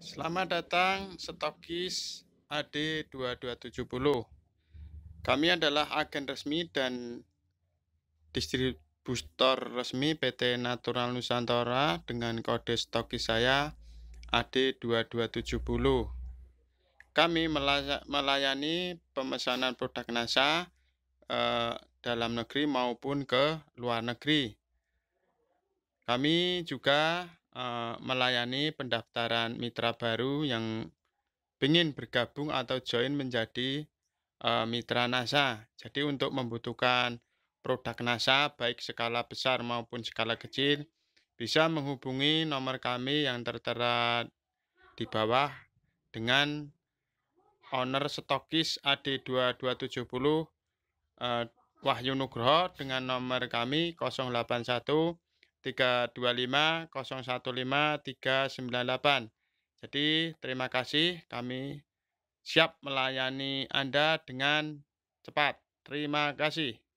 Selamat datang Stokis AD2270. Kami adalah agen resmi dan distributor resmi PT Natural Nusantara dengan kode stokis saya AD2270. Kami melayani pemesanan produk NASA eh, dalam negeri maupun ke luar negeri. Kami juga Eh, melayani pendaftaran mitra baru yang ingin bergabung atau join menjadi eh, mitra NASA. Jadi untuk membutuhkan produk NASA baik skala besar maupun skala kecil bisa menghubungi nomor kami yang tertera di bawah dengan owner stokis AD2270 uh, eh, Wahyu Nugroho dengan nomor kami 081 325 sembilan delapan Jadi terima kasih kami siap melayani Anda dengan cepat. Terima kasih.